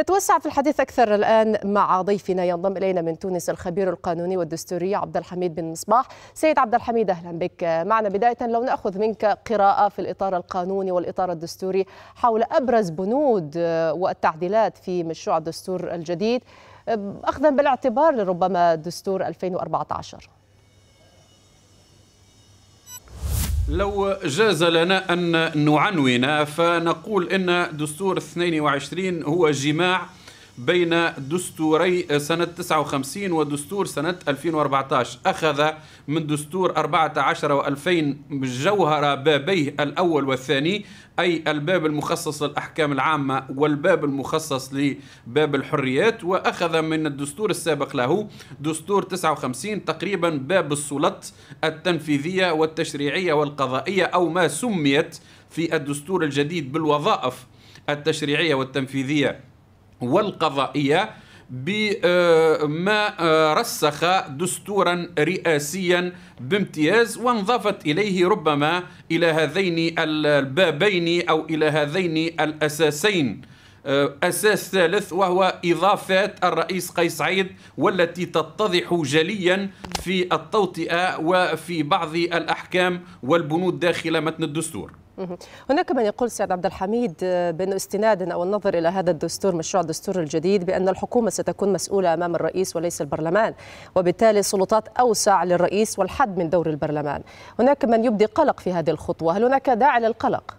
نتوسع في الحديث أكثر الآن مع ضيفنا ينضم إلينا من تونس الخبير القانوني والدستوري عبد الحميد بن مصباح سيد عبد الحميد أهلا بك معنا بداية لو نأخذ منك قراءة في الإطار القانوني والإطار الدستوري حول أبرز بنود آه، والتعديلات في مشروع الدستور الجديد آه، أخذا بالاعتبار لربما دستور 2014 لو جاز لنا أن نعنون فنقول أن دستور 22 هو جماع بين دستوري سنة 59 ودستور سنة 2014 أخذ من دستور 14 و2000 جوهر بابيه الأول والثاني أي الباب المخصص للأحكام العامة والباب المخصص لباب الحريات وأخذ من الدستور السابق له دستور 59 تقريبا باب السلط التنفيذية والتشريعية والقضائية أو ما سميت في الدستور الجديد بالوظائف التشريعية والتنفيذية والقضائية بما آه، آه، رسخ دستورا رئاسيا بامتياز وانضافت اليه ربما الى هذين البابين او الى هذين الاساسين آه، اساس ثالث وهو اضافات الرئيس قيس سعيد والتي تتضح جليا في التوطئه وفي بعض الاحكام والبنود داخل متن الدستور هناك من يقول سعد عبد الحميد آه، بأنه استنادا أو النظر إلى هذا الدستور مشروع الدستور الجديد بأن الحكومة ستكون مسؤولة أمام الرئيس وليس البرلمان وبالتالي سلطات أوسع للرئيس والحد من دور البرلمان هناك من يبدي قلق في هذه الخطوة هل هناك داعي للقلق؟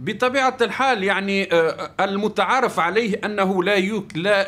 بطبيعة الحال يعني آه، المتعارف عليه أنه لا,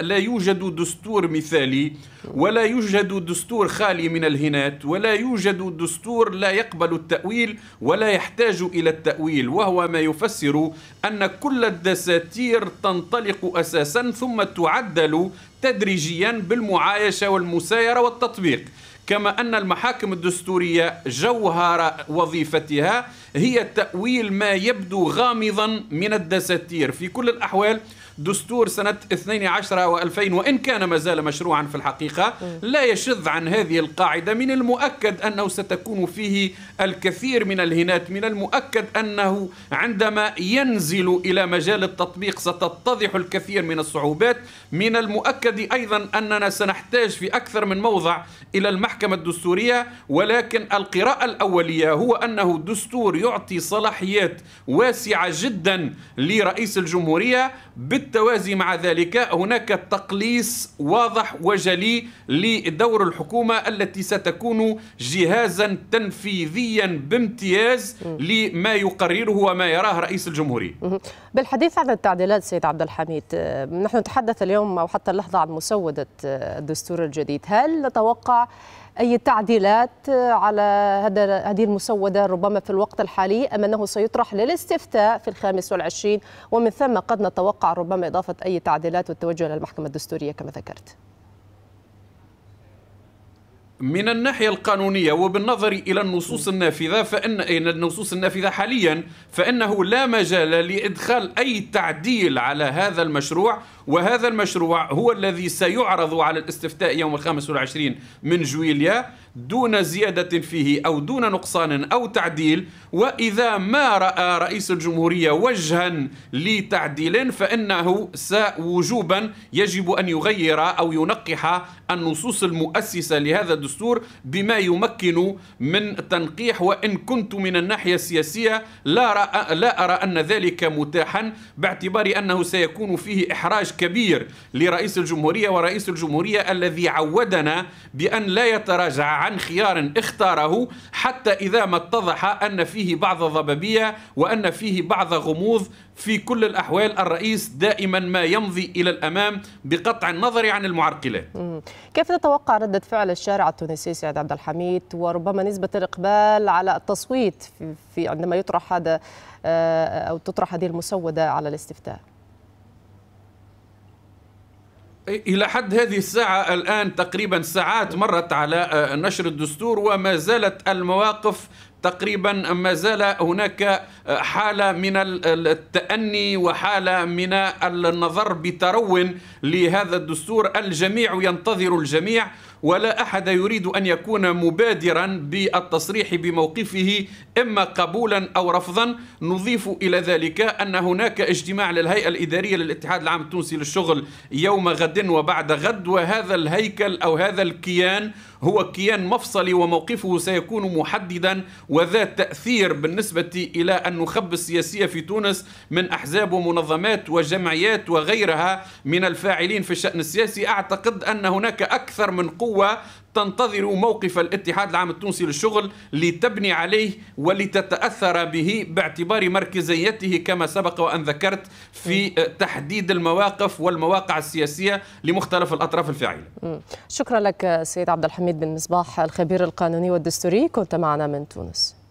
لا, يوجد دستور مثالي ولا يوجد دستور خالي من الهنات ولا يوجد دستور لا يقبل التأويل ولا يحتاج إلى التأويل وهو ما يفسر أن كل الدساتير تنطلق أساسا ثم تعدل تدريجيا بالمعايشة والمسايرة والتطبيق كما أن المحاكم الدستورية جوهر وظيفتها هي تأويل ما يبدو غامضا من الدساتير في كل الأحوال دستور سنة 12 و2000 وإن كان ما زال مشروعا في الحقيقة لا يشذ عن هذه القاعدة من المؤكد أنه ستكون فيه الكثير من الهنات من المؤكد أنه عندما ينزل إلى مجال التطبيق ستتضح الكثير من الصعوبات من المؤكد أيضا أننا سنحتاج في أكثر من موضع إلى المحكمة الدستورية ولكن القراءة الأولية هو أنه دستور يعطي صلاحيات واسعة جدا لرئيس الجمهورية بالتوازي مع ذلك هناك تقليص واضح وجلي لدور الحكومة التي ستكون جهازا تنفيذيا بامتياز لما يقرره وما يراه رئيس الجمهورية بالحديث عن التعديلات سيد عبد الحميد آه، نحن نتحدث اليوم أو حتى اللحظة عن مسودة آه، الدستور الجديد هل نتوقع أي تعديلات آه، على هذه المسودة ربما في الوقت الحالي أم أنه سيطرح للاستفتاء في الخامس والعشرين ومن ثم قد نتوقع ربما ربما إضافة أي تعديلات والتوجه للمحكمة الدستورية كما ذكرت من الناحية القانونية وبالنظر إلى النصوص النافذة فإن النصوص النافذة حاليا فإنه لا مجال لإدخال أي تعديل على هذا المشروع وهذا المشروع هو الذي سيعرض على الاستفتاء يوم الخامس والعشرين من جويليا دون زيادة فيه أو دون نقصان أو تعديل وإذا ما رأى رئيس الجمهورية وجها لتعديل فإنه وجوبا يجب أن يغير أو ينقح النصوص المؤسسة لهذا الدستور بما يمكن من تنقيح وإن كنت من الناحية السياسية لا, رأى لا أرى أن ذلك متاحا باعتبار أنه سيكون فيه إحراج كبير لرئيس الجمهورية ورئيس الجمهورية الذي عودنا بأن لا يتراجع عن خيار اختاره حتى إذا ما اتضح أن فيه بعض ضبابية وأن فيه بعض غموض في كل الأحوال الرئيس دائما ما يمضي إلى الأمام بقطع النظر عن المعرقلات كيف تتوقع ردة فعل الشارع التونسي سيد عبد الحميد وربما نسبة الإقبال على التصويت في عندما يطرح هذا آه، أو تطرح هذه المسودة على الاستفتاء إلى حد هذه الساعة الآن تقريبا ساعات مرت على آه، نشر الدستور وما زالت المواقف تقريبا ما زال هناك آه، حالة من التأني وحالة من النظر بترون لهذا الدستور الجميع ينتظر الجميع ولا أحد يريد أن يكون مبادرا بالتصريح بموقفه إما قبولا أو رفضا نضيف إلى ذلك أن هناك اجتماع للهيئة الإدارية للاتحاد العام التونسي للشغل يوم غد وبعد غد وهذا الهيكل أو هذا الكيان هو كيان مفصلي وموقفه سيكون محددا وذا تأثير بالنسبة إلى النخب السياسية في تونس من أحزاب ومنظمات وجمعيات وغيرها من الفاعلين في الشأن السياسي أعتقد أن هناك أكثر من قوة تنتظر موقف الاتحاد العام التونسي للشغل لتبني عليه ولتتأثر به باعتبار مركزيته كما سبق وأن ذكرت في تحديد المواقف والمواقع السياسية لمختلف الأطراف الفاعلة شكرا لك سيد عبد الحميد بن مصباح الخبير القانوني والدستوري كنت معنا من تونس